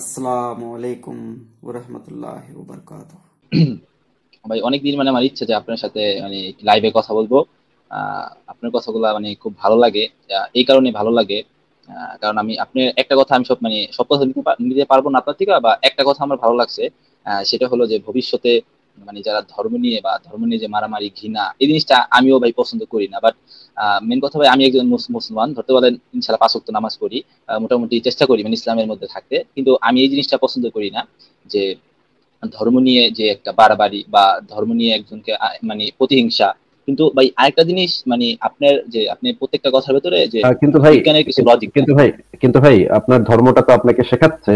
আসসালামু আলাইকুম ওরহমতুল্লাহ ওবরকাত ভাই অনেকদিন মানে আমার ইচ্ছা যে আপনার সাথে মানে লাইভে কথা বলবো আপনার কথাগুলো মানে খুব ভালো লাগে এই কারণে ভালো লাগে কারণ আমি আপনি একটা কথা আমি সব মানে সব কথা নিতে পারবো না আপনার থেকে বা একটা কথা আমার ভালো লাগছে সেটা হলো যে ভবিষ্যতে মানে যারা ধর্ম নিয়ে বা ধর্ম নিয়ে যে মারামারি ঘৃণা এই জিনিসটা আমিও ভাই পছন্দ করি না বাট মেন কথা ভাই আমি একজন মুসলমান ধরতে পারেন ইনশাল্লাহ পাঁচ ওয়াক্ত নামাজ পড়ি মোটামুটি চেষ্টা করি মানে ইসলামের মধ্যে থাকতে কিন্তু আমি এই জিনিসটা পছন্দ করি না যে ধর্ম নিয়ে যে একটা বাড়াবাড়ি বা ধর্ম নিয়ে একজনকে মানে প্রতিহিংসা কিন্তু ভাই আরেকটা জিনিস মানে আপনার যে আপনি প্রত্যেকটা কথার ভেতরে যে কিন্তু ভাই কিছু লজিক কিন্তু ভাই কিন্তু ভাই আপনার ধর্মটা তো আপনাকে শেখাচ্ছে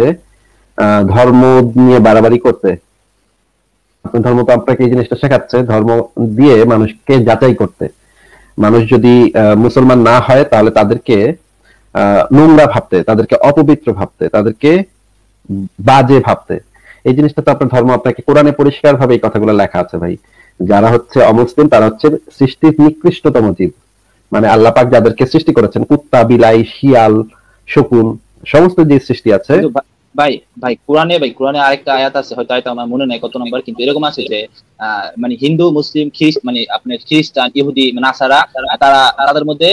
ধর্ম নিয়ে বাড়াবাড়ি করতে ধর্ম তো আপনাকে এই জিনিসটা শেখাচ্ছে ধর্ম দিয়ে মানুষকে যাচাই করতে মানুষ যদি মুসলমান না হয় তাহলে তাদেরকে নোংরা ভাবতে তাদেরকে অপবিত্র ভাবতে তাদেরকে বাজে ভাবতে এই জিনিসটা তো আপনার ধর্ম আপনাকে কোরআনে পরিষ্কার ভাবে এই কথাগুলো লেখা আছে ভাই যারা হচ্ছে অমুসলিম তারা হচ্ছে সৃষ্টির নিকৃষ্টতম জীব মানে আল্লাহ পাক যাদেরকে সৃষ্টি করেছেন কুত্তা বিলাই শিয়াল শকুন সমস্ত যে সৃষ্টি আছে ভাই ভাই কোরআনে ভাই কোরআনে আরেকটা আয়াত আছে হয়তো আয়াত আমার মনে নাই কত নম্বর কিন্তু এরকম আছে যে মানে হিন্দু মুসলিম খ্রিস্ট মানে আপনার খ্রিস্টান ইহুদি আসারা মানে তারা তাদের মধ্যে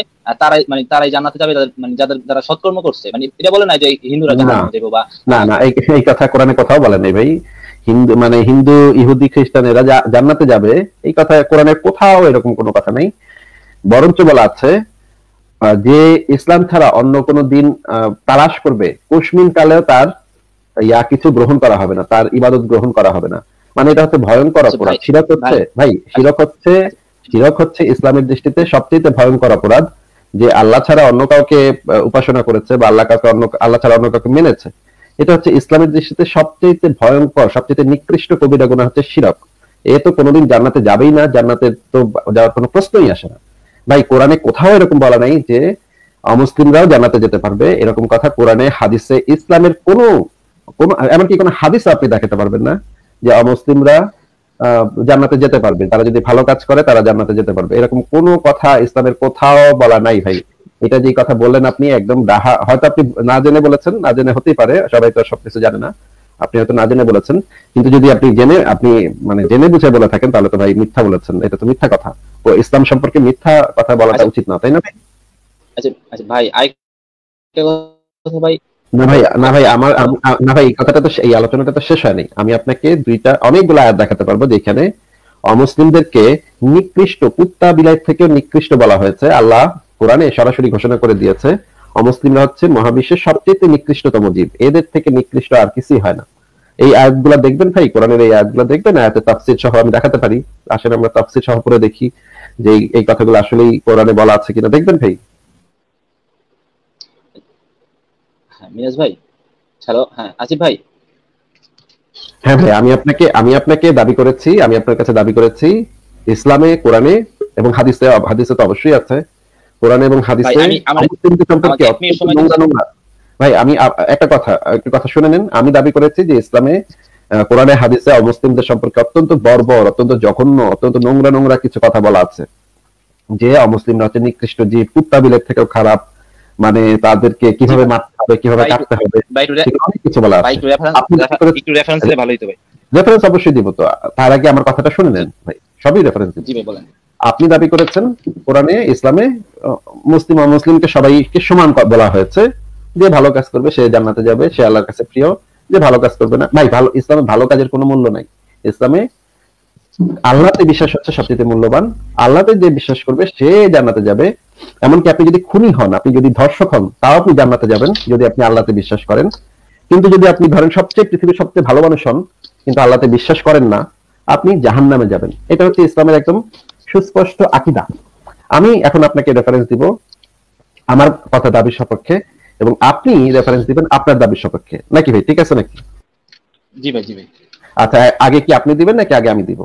মানে তারাই যাবে তাদের মানে যাদের সৎকর্ম করছে মানে এটা বলে না যে হিন্দুরা বা না না এই কথা কোরআনে কথাও বলে নাই ভাই হিন্দু মানে হিন্দু ইহুদি খ্রিস্টান এরা জান্নাতে যাবে এই কথা কোরআনে কোথাও এরকম কোনো কথা নেই বরঞ্চ বলা আছে যে ইসলাম ছাড়া অন্য কোনো দিন তালাশ করবে কুশ্মিন কালেও তার ইয়া কিছু গ্রহণ করা হবে না তার ইবাদত গ্রহণ করা হবে না মানে এটা হচ্ছে ভয়ঙ্কর আচ্ছা, অপরাধ শিরক হচ্ছে ভাই আচ্ছা। শিরক হচ্ছে শিরক হচ্ছে ইসলামের দৃষ্টিতে সবচেয়ে ভয়ঙ্কর অপরাধ যে আল্লাহ ছাড়া অন্য কাউকে উপাসনা করেছে বা আল্লাহ কাউকে অন্য আল্লাহ ছাড়া অন্য কাউকে মেনেছে এটা হচ্ছে ইসলামের দৃষ্টিতে সবচেয়ে ভয়ঙ্কর সবচেয়ে নিকৃষ্ট কবিরা গুণা হচ্ছে শিরক এ তো কোনোদিন জান্নাতে যাবেই না জান্নাতে তো যাওয়ার কোনো প্রশ্নই আসে না ভাই কোরআনে কোথাও এরকম বলা নাই যে অমুসলিমরাও জান্নাতে যেতে পারবে এরকম কথা কোরআনে হাদিসে ইসলামের কোনো কোনো এমনকি কোনো হাদিস আপনি দেখাতে পারবেন না যে অমুসলিমরা জান্নাতে যেতে পারবে তারা যদি ভালো কাজ করে তারা জান্নাতে যেতে পারবে এরকম কোন কথা ইসলামের কোথাও বলা নাই ভাই এটা যে কথা বললেন আপনি একদম ডাহা হয়তো আপনি না জেনে বলেছেন না জেনে হতেই পারে সবাই তো সবকিছু জানে না আপনি হয়তো না জেনে বলেছেন কিন্তু যদি আপনি জেনে আপনি মানে জেনে বুঝে বলে থাকেন তাহলে তো ভাই মিথ্যা বলেছেন এটা তো মিথ্যা কথা তো ইসলাম সম্পর্কে মিথ্যা কথা বলাটা আচ্ছা। উচিত না তাই না আচ্ছা আচ্ছা ভাই আই কথা ভাই না ভাই না ভাই আমার না ভাই এই কথাটা তো এই আলোচনাটা তো শেষ হয়নি আমি আপনাকে দুইটা অনেকগুলো আয়াত দেখাতে পারবো যেখানে অমুসলিমদেরকে নিকৃষ্ট কুত্তা নিকৃষ্ট বলা হয়েছে আল্লাহ কোরআনে সরাসরি ঘোষণা করে দিয়েছে অমুসলিমরা হচ্ছে মহাবিশ্বের সবচেয়ে নিকৃষ্টতম জীব এদের থেকে নিকৃষ্ট আর কিছুই হয় না এই আয়াতগুলো দেখবেন ভাই কোরআনের এই আয়াতগুলো দেখবেন আয়াতে তাফসির সহ আমি দেখাতে পারি আসলে আমরা তাফসির সহ করে দেখি যে এই কথাগুলো আসলেই কোরআনে বলা আছে কিনা দেখবেন ভাই মিরাজ ভাই হ্যালো হ্যাঁ আসিফ ভাই হ্যাঁ ভাই আমি আপনাকে আমি আপনাকে দাবি করেছি আমি আপনার কাছে দাবি করেছি ইসলামে কোরআনে এবং হাদিসে হাদিসে তো অবশ্যই আছে কোরআনে এবং হাদিসে ভাই আমি একটা কথা একটা কথা শুনে নেন আমি দাবি করেছি যে ইসলামে কোরআনে হাদিসে অমুসলিমদের সম্পর্কে অত্যন্ত বর্বর অত্যন্ত জঘন্য অত্যন্ত নোংরা নোংরা কিছু কথা বলা আছে যে অমুসলিমরা হচ্ছে নিকৃষ্ট জীব কুত্তা বিলের থেকেও খারাপ মানে তাদেরকে কিভাবে মারতে হবে কিভাবে কাটতে হবে কিছু বলা আছে একটু রেফারেন্স দিলে ভালো হতো রেফারেন্স অবশ্যই দিব তো তার আগে আমার কথাটা শুনে নেন ভাই সবই রেফারেন্স দিব বলেন আপনি দাবি করেছেন কোরআনে ইসলামে মুসলিম আর মুসলিমকে সবাইকে সমান বলা হয়েছে যে ভালো কাজ করবে সে জান্নাতে যাবে সে আল্লাহর কাছে প্রিয় যে ভালো কাজ করবে না ভাই ভালো ইসলামে ভালো কাজের কোনো মূল্য নাই ইসলামে আল্লাহতে বিশ্বাস হচ্ছে সবচেয়ে মূল্যবান আল্লাহতে যে বিশ্বাস করবে সে জান্নাতে যাবে এমনকি আপনি যদি খুনি হন আপনি যদি ধর্ষক হন তাও আপনি জান্নাতে যাবেন যদি আপনি আল্লাহতে বিশ্বাস করেন কিন্তু যদি আপনি ধরেন সবচেয়ে পৃথিবীর সবচেয়ে ভালো মানুষ হন কিন্তু আল্লাহতে বিশ্বাস করেন না আপনি জাহান নামে যাবেন এটা হচ্ছে ইসলামের একদম সুস্পষ্ট আকিদা আমি এখন আপনাকে রেফারেন্স দিব আমার কথা দাবির সপক্ষে এবং আপনি রেফারেন্স দিবেন আপনার দাবির সপক্ষে নাকি ভাই ঠিক আছে নাকি জি ভাই জি ভাই আচ্ছা আগে কি আপনি দিবেন নাকি আগে আমি দিব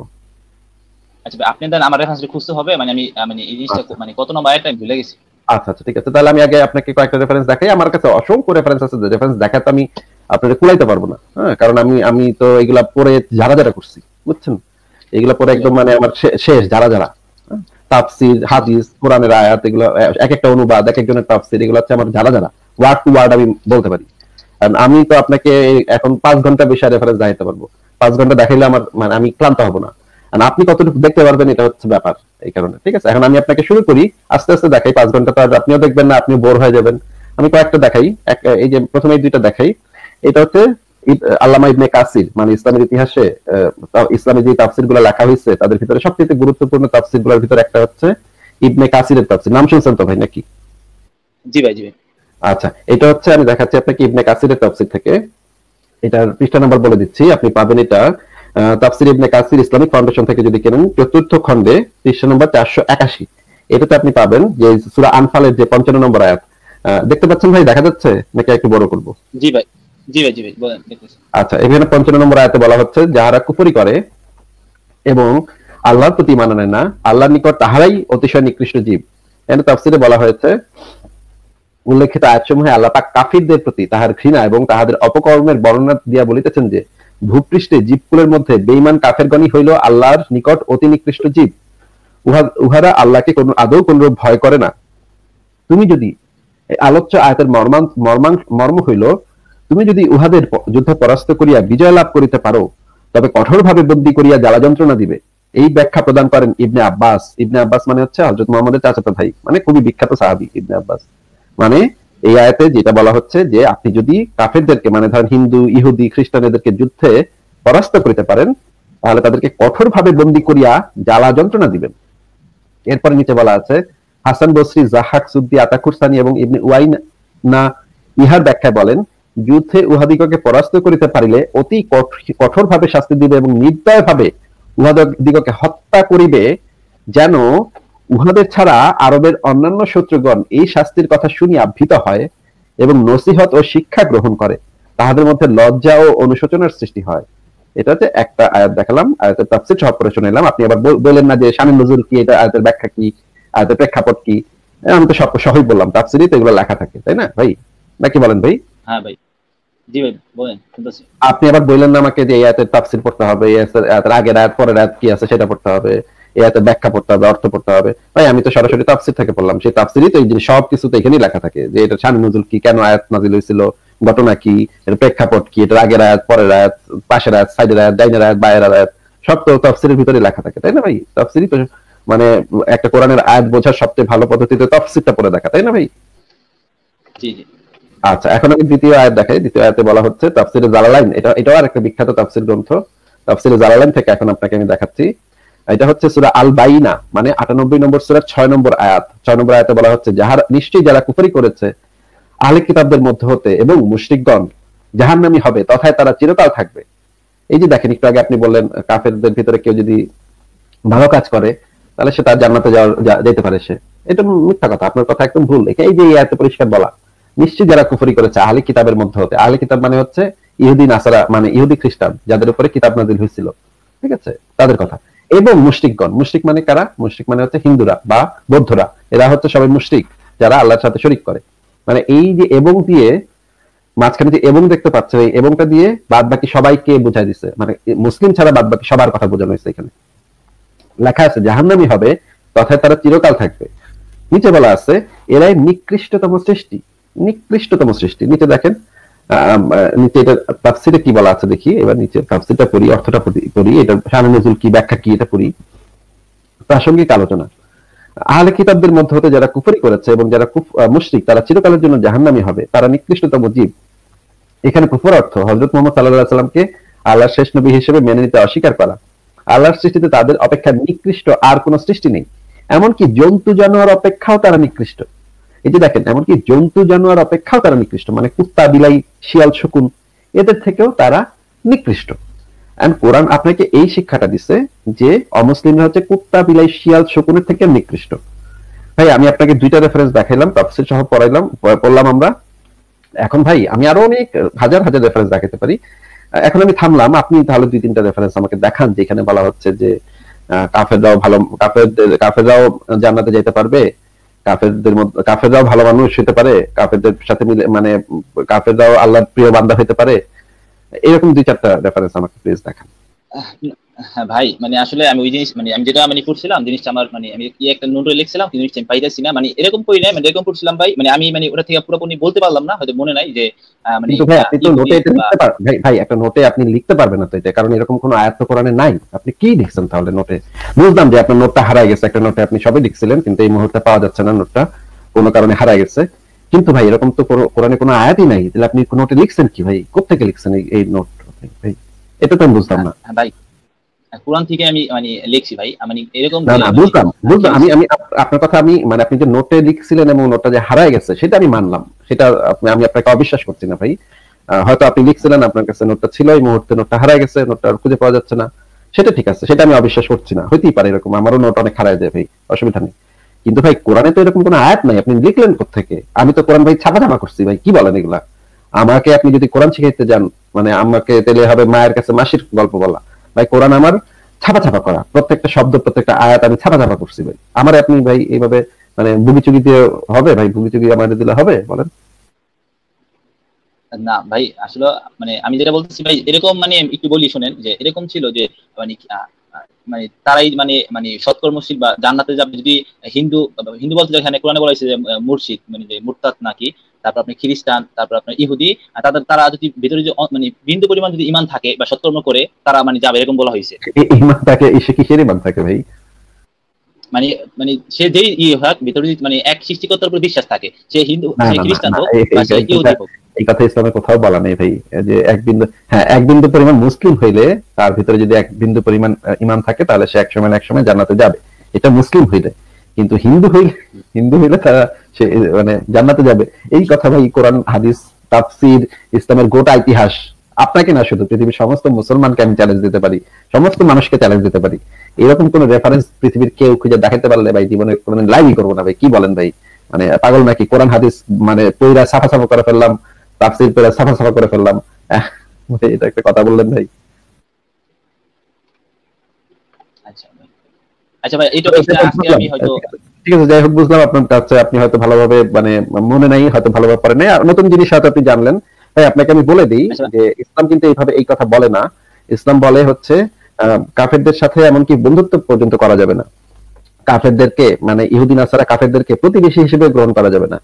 আচ্ছা আপনি দেন আমার খুঁজতে হবে মানে আমি মানে এই জিনিসটা আচ্ছা। মানে কত নম্বর আইটেম ভুলে গেছি আচ্ছা আচ্ছা ঠিক আছে তাহলে আমি আগে আপনাকে কয়েকটা রেফারেন্স দেখাই আমার কাছে অসংখ্য রেফারেন্স আছে যে রেফারেন্স দেখাতে আমি আপনাদের কুলাইতে পারবো না হ্যাঁ কারণ আমি আমি তো এগুলা পরে করছি বুঝছেন এগুলা পরে একদম মানে আমার শেষ হ্যাঁ, তাফসির হাদিস কোরআনের আয়াত এগুলো এক একটা অনুবাদ এক একজনের তাফসির এগুলো হচ্ছে আমার ওয়ার্ড টু ওয়ার্ড আমি বলতে পারি আমি তো আপনাকে এখন পাঁচ ঘন্টা বিষয় রেফারেন্স দেখাইতে পারবো পাঁচ ঘন্টা দেখাইলে আমার মানে আমি ক্লান্ত হবো না আর আপনি কতটুকু দেখতে পারবেন এটা হচ্ছে ব্যাপার এই কারণে ঠিক আছে এখন আমি আপনাকে শুরু করি আস্তে আস্তে দেখাই পাঁচ ঘন্টা তার আপনিও দেখবেন না আপনিও বোর হয়ে যাবেন আমি কয়েকটা দেখাই এই যে প্রথমে দুইটা দেখাই এটা হচ্ছে আল্লামা ইবনে কাসির মানে ইসলামের ইতিহাসে ইসলামের যে তাফসির গুলো লেখা হয়েছে তাদের ভিতরে সবচেয়ে গুরুত্বপূর্ণ তাফসির গুলোর ভিতরে একটা হচ্ছে ইবনে কাসিরের তাফসির নাম শুনছেন তো ভাই নাকি জি ভাই জি আচ্ছা এটা হচ্ছে আমি দেখাচ্ছি আপনাকে ইবনে কাসিরের তাফসির থেকে এটার পৃষ্ঠা নাম্বার বলে দিচ্ছি আপনি পাবেন এটা তাফসির ইবনে কাসির ইসলামিক ফাউন্ডেশন থেকে যদি কেনেন চতুর্থ খন্ডে পৃষ্ঠা নম্বর চারশো একাশি এটাতে আপনি পাবেন যে সুরা আনফালের যে পঞ্চান্ন নম্বর আয়াত দেখতে পাচ্ছেন ভাই দেখা যাচ্ছে নাকি একটু বড় করব জি ভাই জি ভাই জি ভাই আচ্ছা এখানে পঞ্চান্ন নম্বর আয়াতে বলা হচ্ছে করে এবং আল্লাহর প্রতি মানা না আল্লাহর নিকট তাহারাই অতিশয় নিকৃষ্ট জীব এটা তাফসিরে বলা হয়েছে উল্লেখিত আয়াতসমূহে আল্লাহ পাক কাফিরদের প্রতি তাহার ঘৃণা এবং তাহাদের অপকর্মের বর্ণনা দিয়া বলিতেছেন যে ভূপৃষ্ঠে জীবকুলের মধ্যে বেইমান কাফের কাফেরগণই হইল আল্লাহর নিকট অতি নিকৃষ্ট জীব উহারা আল্লাহকে কোন আদৌ কোনরূপ ভয় করে না তুমি যদি আলোচ্য আয়তের মর্ম হইল তুমি যদি উহাদের যুদ্ধ পরাস্ত করিয়া বিজয় লাভ করিতে পারো তবে কঠোরভাবে বন্দি করিয়া জ্বালা যন্ত্রণা দিবে এই ব্যাখ্যা প্রদান করেন ইবনে আব্বাস ইবনে আব্বাস মানে হচ্ছে হজরত মোহাম্মদের চাচাতো ভাই মানে খুবই বিখ্যাত সাহাবি ইবনে আব্বাস মানে এই আয়াতে যেটা বলা হচ্ছে যে আপনি যদি কাফেরদেরকে মানে ধরেন হিন্দু ইহুদি খ্রিস্টান এদেরকে যুদ্ধে পরাস্ত করিতে পারেন তাহলে তাদেরকে কঠোর ভাবে বন্দি করিয়া জ্বালা যন্ত্রণা দিবেন এরপরে নিচে বলা আছে হাসান বসরি জাহাক সুদ্দি আতাকুরসানি এবং ইবনে ওয়াইন না ইহার ব্যাখ্যা বলেন যুদ্ধে উহাদিগকে পরাস্ত করিতে পারিলে অতি কঠোর ভাবে শাস্তি দিবে এবং নির্দয় ভাবে উহাদিগকে হত্যা করিবে যেন উহাদের ছাড়া আরবের অন্যান্য শত্রুগণ এই শাস্তির কথা শুনিয়া ভীত হয় এবং নসিহত ও শিক্ষা গ্রহণ করে তাহাদের মধ্যে লজ্জা ও অনুশোচনার সৃষ্টি হয় এটাতে একটা আয়াত দেখালাম আয়াতের তাফসির সব করে শুনে এলাম আপনি আবার বললেন না যে শামিল নজরুল কি এটা আয়াতের ব্যাখ্যা কি আয়াতের প্রেক্ষাপট কি আমি তো সব সহই বললাম তাফসিরই তো এগুলো লেখা থাকে তাই না ভাই নাকি বলেন ভাই হ্যাঁ ভাই জি ভাই বলেন আপনি আবার বললেন না আমাকে যে আয়াতের তাফসির পড়তে হবে আয়াতের আগের আয়াত পরের আয়াত কি আছে সেটা পড়তে হবে এতে ব্যাখ্যা পড়তে হবে অর্থ পড়তে হবে ভাই আমি তো সরাসরি তাফসির থেকে পড়লাম সেই তাফসিরই তো এই জিনিস সব কিছু তো এখানেই লেখা থাকে যে এটা শান নজুল কি কেন আয়াত নাজিল হয়েছিল ঘটনা কি এর প্রেক্ষাপট কি এটা আগের আয়াত পরের আয়াত পাশের আয়াত সাইডের আয়াত ডাইনের আয়াত বাইরের আয়াত সব তো তাফসিরের ভিতরে লেখা থাকে তাই না ভাই তাফসিরই তো মানে একটা কোরআনের আয়াত বোঝার সবচেয়ে ভালো পদ্ধতিতে তাফসিরটা পড়ে দেখা তাই না ভাই জি জি আচ্ছা এখন আমি দ্বিতীয় আয়াত দেখাই দ্বিতীয় আয়াতে বলা হচ্ছে তাফসিরে জালালাইন এটা এটাও আর একটা বিখ্যাত তাফসির গ্রন্থ তাফসিরে জালালাইন থেকে এখন আপনাকে আমি দেখাচ্ছি এটা হচ্ছে সুরা আল বাইনা মানে আটানব্বই নম্বর সুরা ছয় নম্বর আয়াত ছয় নম্বর আয়াতে বলা হচ্ছে যাহার নিশ্চয়ই যারা কুফরি করেছে আহলে কিতাবদের মধ্যে হতে এবং মুশ্রিকগণ যাহার নামি হবে তথায় তারা চিরকাল থাকবে এই যে দেখেন একটু আগে আপনি বললেন কাফেরদের ভিতরে কেউ যদি ভালো কাজ করে তাহলে সে তার জান্নাতে যাওয়ার যেতে পারে সে এটা মিথ্যা কথা আপনার কথা একদম ভুল এই যে এত পরিষ্কার বলা নিশ্চয়ই যারা কুফরি করেছে আহলে কিতাবের মধ্যে হতে আহলে কিতাব মানে হচ্ছে ইহুদি নাসারা মানে ইহুদি খ্রিস্টান যাদের উপরে কিতাব নাজিল হয়েছিল ঠিক আছে তাদের কথা এবং মুশরিকগণ মুশরিক মানে কারা মুশরিক মানে হচ্ছে হিন্দুরা বা বৌদ্ধরা এরা হচ্ছে সবাই মুশরিক যারা আল্লাহর সাথে শরিক করে মানে এই যে এবং দিয়ে মাঝখানে যে এবং দেখতে পাচ্ছে এই এবংটা দিয়ে বাদ বাকি সবাইকে বোঝাই দিছে মানে মুসলিম ছাড়া বাদ বাকি সবার কথা বোঝানো হয়েছে এখানে লেখা আছে জাহান্নামি হবে তথায় তারা চিরকাল থাকবে নিচে বলা আছে এরাই নিকৃষ্টতম সৃষ্টি নিকৃষ্টতম সৃষ্টি নিচে দেখেন নিচে এটা তাফসিরে কি বলা আছে দেখি এবার নিচে তাফসিরটা পড়ি অর্থটা পড়ি এটা শানে নজরুল কি ব্যাখ্যা কি এটা পড়ি প্রাসঙ্গিক আলোচনা আহলে কিতাবদের মধ্যে হতে যারা কুফরি করেছে এবং যারা মুশরিক তারা চিরকালের জন্য জাহান্নামি হবে তারা নিকৃষ্টতম জীব এখানে কুফর অর্থ হজরত মোহাম্মদ সাল্লাহ সাল্লামকে আল্লাহর শেষ নবী হিসেবে মেনে নিতে অস্বীকার করা আল্লাহর সৃষ্টিতে তাদের অপেক্ষা নিকৃষ্ট আর কোনো সৃষ্টি নেই এমনকি জন্তু জানোয়ার অপেক্ষাও তারা নিকৃষ্ট এই যে দেখেন এমনকি জন্তু জানোয়ার অপেক্ষাও তারা নিকৃষ্ট মানে কুত্তা বিলাই শিয়াল শকুন এদের থেকেও তারা নিকৃষ্ট অ্যান্ড কোরআন আপনাকে এই শিক্ষাটা দিছে যে অমুসলিমরা হচ্ছে কুত্তা বিলাই শিয়াল শকুনের থেকে নিকৃষ্ট ভাই আমি আপনাকে দুইটা রেফারেন্স দেখাইলাম তফসিল সহ পড়াইলাম পড়লাম আমরা এখন ভাই আমি আরো অনেক হাজার হাজার রেফারেন্স দেখাতে পারি এখন আমি থামলাম আপনি তাহলে দুই তিনটা রেফারেন্স আমাকে দেখান যেখানে বলা হচ্ছে যে কাফেররাও ভালো কাফের কাফেররাও জান্নাতে যেতে পারবে কাফেরদের মধ্যে কাফেররাও ভালো মানুষ হতে পারে কাফেরদের সাথে মিলে মানে কাফেররাও আল্লাহর প্রিয় বান্দা হতে পারে এরকম দুই চারটা রেফারেন্স আমাকে প্লিজ দেখান হ্যাঁ ভাই মানে আসলে আমি ওই জিনিস মানে আমি যেটা মানে পড়ছিলাম জিনিসটা আমার মানে আমি কি একটা নোট লিখছিলাম জিনিসটা আমি পাইতেছি না মানে এরকম করি না মানে এরকম পড়ছিলাম ভাই মানে আমি মানে ওটা থেকে পুরোপুরি বলতে পারলাম না হয়তো মনে নাই যে মানে ভাই আপনি তো নোটে লিখতে পারবেন ভাই ভাই একটা নোটে আপনি লিখতে পারবেন না তো এটা কারণ এরকম কোনো আয়াত কোরআনে নাই আপনি কি লিখছেন তাহলে নোটে বুঝলাম যে আপনার নোটটা হারাই গেছে একটা নোটে আপনি সবই লিখছিলেন কিন্তু এই মুহূর্তে পাওয়া যাচ্ছে না নোটটা কোনো কারণে হারাই গেছে কিন্তু ভাই এরকম তো কোরআনে কোনো আয়াতই নাই তাহলে আপনি নোটে লিখছেন কি ভাই কোথা থেকে লিখছেন এই নোট ভাই এটা তো আমি বুঝতাম না হ্যাঁ, ভাই হ্যাঁ, কোরআন থেকে আমি মানে লিখছি ভাই মানে এরকম না না বুঝলাম বুঝলাম আমি আমি আপনার কথা আমি মানে আপনি যে নোটে লিখছিলেন এবং নোটটা যে হারায় গেছে সেটা আমি মানলাম সেটা আমি আপনাকে অবিশ্বাস করছি না ভাই হয়তো আপনি লিখছিলেন আপনার কাছে নোটটা ছিল এই মুহূর্তে নোটটা হারায় গেছে নোটটা আর খুঁজে পাওয়া যাচ্ছে না সেটা ঠিক আছে সেটা আমি অবিশ্বাস করছি না হইতেই পারে এরকম আমারও নোট অনেক হারায় যায় ভাই অসুবিধা নেই কিন্তু ভাই কোরআনে তো এরকম কোনো আয়াত নাই আপনি লিখলেন কোথেকে আমি তো কোরআন ভাই ছাপা ছাপা করছি ভাই কি বলেন এগুলা আমাকে আপনি যদি কোরআন শিখাইতে যান মানে আমাকে তেলে হবে মায়ের কাছে মাসির গল্প বলা ভাই কোরআন আমার ছাপা ছাপা করা প্রত্যেকটা শব্দ প্রত্যেকটা আয়াত আমি ছাপা ছাপা করছি ভাই আমার আপনি ভাই এইভাবে মানে বুগিচুগি দিয়ে হবে ভাই বুগিচুগি আমাদের দিলে হবে বলেন না ভাই আসলে মানে আমি যেটা বলতেছি ভাই এরকম মানে একটু বলি শোনেন যে এরকম ছিল যে মানে মানে তারাই মানে মানে সৎকর্মশীল বা জান্নাতে যাবে যদি হিন্দু হিন্দু বলতে যেখানে কোরআনে বলা হয়েছে যে মুর্শিদ মানে যে মুরতাদ নাকি তারপর আপনি খ্রিস্টান তারপর আপনার ইহুদি তাদের তারা যদি ভিতরে যে মানে বিন্দু পরিমাণ যদি ইমান থাকে বা সৎকর্ম করে তারা মানে যাবে এরকম বলা হয়েছে ইমান থাকে কিসের ইমান থাকে ভাই মানে মানে সে যেই হোক ভিতরে মানে এক সৃষ্টিকর্তার উপর বিশ্বাস থাকে সে হিন্দু সে খ্রিস্টান হোক বা সে ইহুদি হোক এই কথা ইসলামে কোথাও বলা নেই ভাই যে এক বিন্দু হ্যাঁ এক বিন্দু পরিমাণ মুসলিম হইলে তার ভিতরে যদি এক বিন্দু পরিমাণ ইমান থাকে তাহলে সে এক সময় এক সময় জানাতে যাবে এটা মুসলিম হইলে কিন্তু হিন্দু হইলে হিন্দু হইলে তারা সে মানে জান্নাতে যাবে এই কথা ভাই কোরআন হাদিস তাফসির ইসলামের গোটা ইতিহাস আপনাকে না শুধু পৃথিবীর সমস্ত মুসলমানকে আমি চ্যালেঞ্জ দিতে পারি সমস্ত মানুষকে চ্যালেঞ্জ দিতে পারি এরকম কোন রেফারেন্স পৃথিবীর কেউ খুঁজে দেখাতে পারলে ভাই জীবনে কোনোদিন লাইভই করবো না ভাই কি বলেন ভাই মানে পাগল নাকি কোরআন হাদিস মানে পৈরা সাফা সাফা করে ফেললাম তাফসির পৈরা সাফা সাফা করে ফেললাম এটা একটা কথা বললেন ভাই আচ্ছা ভাই আজকে আমি হয়তো ঠিক আছে যাই হোক বুঝলাম আপনার কাছে আপনি হয়তো ভালোভাবে মানে মনে নাই হয়তো ভালোভাবে পারেন আর নতুন জিনিস হয়তো আপনি জানলেন তাই আপনাকে আমি বলে দিই আচ্ছা। যে ইসলাম কিন্তু এইভাবে এই কথা বলে না ইসলাম বলে হচ্ছে কাফেরদের সাথে এমনকি বন্ধুত্ব পর্যন্ত করা যাবে না কাফেরদেরকে মানে ইহুদিন আসারা কাফেরদেরকে প্রতিবেশী হিসেবে গ্রহণ করা যাবে না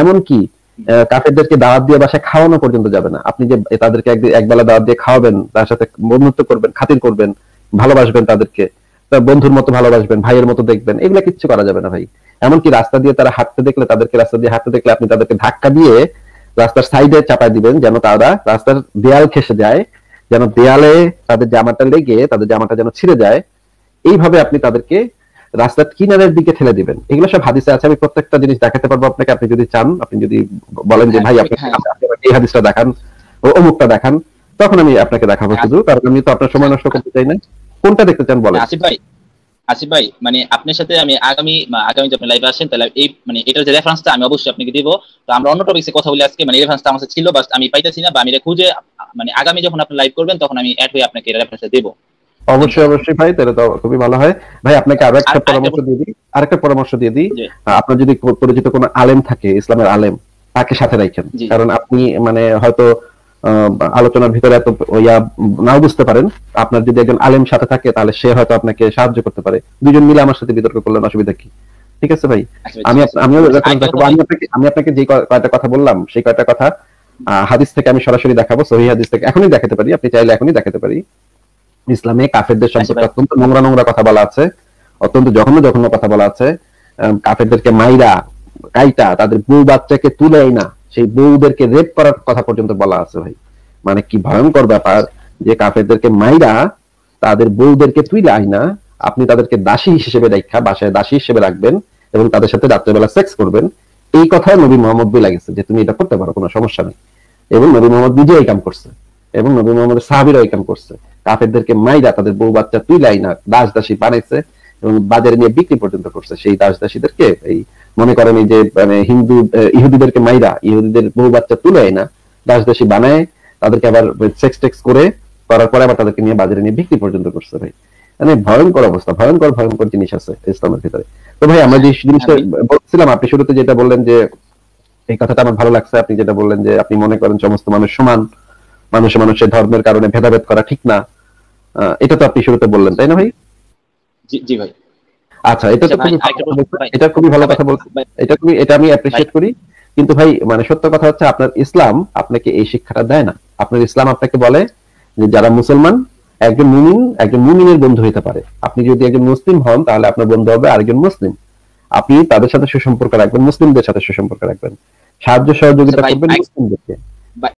এমনকি কাফেরদেরকে দাওয়াত দিয়ে বাসায় খাওয়ানো পর্যন্ত যাবে না আপনি যে তাদেরকে একবেলা দাওয়াত দিয়ে খাওয়াবেন তার সাথে বন্ধুত্ব করবেন খাতির করবেন ভালোবাসবেন তাদেরকে বন্ধুর মতো ভালোবাসবেন ভাইয়ের মতো দেখবেন এগুলো কিচ্ছু করা যাবে না ভাই এমনকি রাস্তা দিয়ে তারা হাঁটতে দেখলে তাদেরকে রাস্তা দিয়ে হাঁটতে দেখলে আপনি তাদেরকে ধাক্কা দিয়ে রাস্তার সাইডে চাপায় দিবেন যেন তারা রাস্তার দেয়াল খেসে যায় যেন দেয়ালে তাদের জামাটা লেগে তাদের জামাটা যেন ছিঁড়ে যায় এইভাবে আপনি তাদেরকে রাস্তার কিনারের দিকে ঠেলে দিবেন এগুলো সব হাদিসে আছে আমি প্রত্যেকটা জিনিস দেখাতে পারবো আপনাকে আপনি যদি চান আপনি যদি বলেন যে ভাই হ্যাঁ, আপনি হ্যাঁ। এই হাদিসটা দেখান ও অমুকটা দেখান তখন আমি আপনাকে দেখাবো শুধু হ্যাঁ। কারণ আমি তো আপনার সময় নষ্ট করতে চাই না কোনটা দেখতে চান বলেন আসিফ ভাই আসিফ ভাই মানে আপনার সাথে আমি আগামী আগামী যখন লাইভে আসেন তাহলে এই মানে এটার যে রেফারেন্সটা আমি অবশ্যই আপনাকে দিব তো আমরা অন্য টপিক্সে কথা বলি আজকে মানে রেফারেন্সটা আমার ছিল বাট আমি পাইতেছি না বা আমি এটা খুঁজে মানে আগামী যখন আপনি লাইভ করবেন তখন আমি অ্যাড হয়ে আপনাকে রেফারেন্সটা দেব অবশ্যই অবশ্যই ভাই তাহলে তো খুবই ভালো হয় ভাই আপনাকে আরো একটা পরামর্শ দিয়ে দিই আরেকটা পরামর্শ দিয়ে দিই আপনার যদি পরিচিত কোনো আলেম থাকে ইসলামের আলেম তাকে সাথে রাখেন কারণ আপনি মানে হয়তো আলোচনার ভিতরে এত ইয়া নাও বুঝতে পারেন আপনার যদি একজন আলেম সাথে থাকে তাহলে সে হয়তো আপনাকে সাহায্য করতে পারে দুজন মিলে আমার সাথে বিতর্ক করলেন অসুবিধা কি ঠিক আছে ভাই আচ্ছা, আচ্ছা, আচ্ছা। আমি আপনাকে আমি আপনাকে যে কয়টা কথা বললাম সেই কয়টা কথা হাদিস থেকে আমি সরাসরি দেখাবো সহি হাদিস থেকে এখনই দেখাতে পারি আপনি চাইলে এখনই দেখাতে পারি ইসলামে কাফেরদের সম্পর্কে অত্যন্ত নোংরা নোংরা কথা বলা আছে অত্যন্ত জঘন্য জঘন্য কথা বলা আছে কাফেরদেরকে মাইরা কাইটা তাদের বউ বাচ্চাকে তুলে না সেই বউদেরকে রেপ করার কথা পর্যন্ত বলা আছে ভাই মানে কি ভয়ঙ্কর ব্যাপার যে কাফেরদেরকে মাইরা তাদের বউদেরকে তুই লাই না আপনি তাদেরকে দাসী হিসেবে দেখা বাসায় দাসী হিসেবে রাখবেন এবং তাদের সাথে রাত্রেবেলা সেক্স করবেন এই কথা নবী মোহাম্মদ বলে গেছে যে তুমি এটা করতে পারো কোনো সমস্যা নেই এবং নবী মোহাম্মদ নিজে এই কাম করছে এবং নবী মোহাম্মদ সাহাবিরা এই কাম করছে কাফেরদেরকে মাইরা তাদের বউ বাচ্চা তুই লাই না দাস দাসী বানাইছে এবং বাজারে নিয়ে বিক্রি পর্যন্ত করছে সেই দাসীদেরকে এই মনে করেন এই যে মানে হিন্দু ইহুদিদেরকে মাইরা ইহুদিদের বহু বাচ্চা তুলে না দাসদাসী বানায় তাদেরকে আবার সেক্স টেক্স করে করার পরে আবার তাদেরকে নিয়ে বাজারে নিয়ে বিক্রি পর্যন্ত করছে ভাই মানে ভয়ঙ্কর অবস্থা ভয়ঙ্কর ভয়ঙ্কর জিনিস আছে ইসলামের ভিতরে তো ভাই আমরা যে জিনিসটা বলছিলাম আপনি শুরুতে যেটা বললেন যে এই কথাটা আমার ভালো লাগছে আপনি যেটা বললেন যে আপনি মনে করেন সমস্ত মানুষ সমান মানুষের মানুষের ধর্মের কারণে ভেদাভেদ করা ঠিক না এটা তো আপনি শুরুতে বললেন তাই না ভাই জি ভাই আচ্ছা এটা তো আচ্ছা, খুবই এটা খুবই ভালো কথা বলছেন এটা খুবই এটা আমি অ্যাপ্রিশিয়েট করি কিন্তু ভাই মানে সত্য কথা হচ্ছে আপনার ইসলাম আপনাকে এই শিক্ষাটা দেয় না আপনার ইসলাম আপনাকে বলে যে যারা মুসলমান একজন মুমিন একজন মুমিনের বন্ধু হইতে পারে আপনি যদি একজন মুসলিম হন তাহলে আপনার বন্ধু হবে আরেকজন মুসলিম আপনি তাদের সাথে সুসম্পর্ক রাখবেন মুসলিমদের সাথে সুসম্পর্ক রাখবেন সাহায্য সহযোগিতা আচ্ছা, করবেন মুসলিমদেরকে